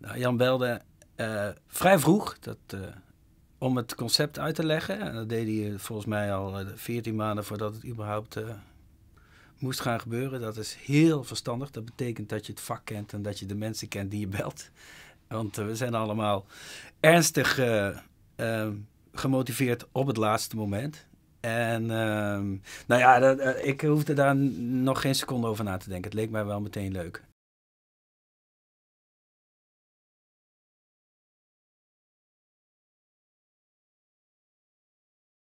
Nou, Jan belde eh, vrij vroeg dat, eh, om het concept uit te leggen. En dat deed hij eh, volgens mij al 14 maanden voordat het überhaupt moest gaan gebeuren. Dat is heel verstandig. Dat betekent dat je het vak kent en dat je de mensen kent die je belt. Want we zijn allemaal ernstig gemotiveerd op het laatste moment. En ehm, nou ja, ik hoefde daar nog geen seconde over na te denken. Het leek mij wel meteen leuk.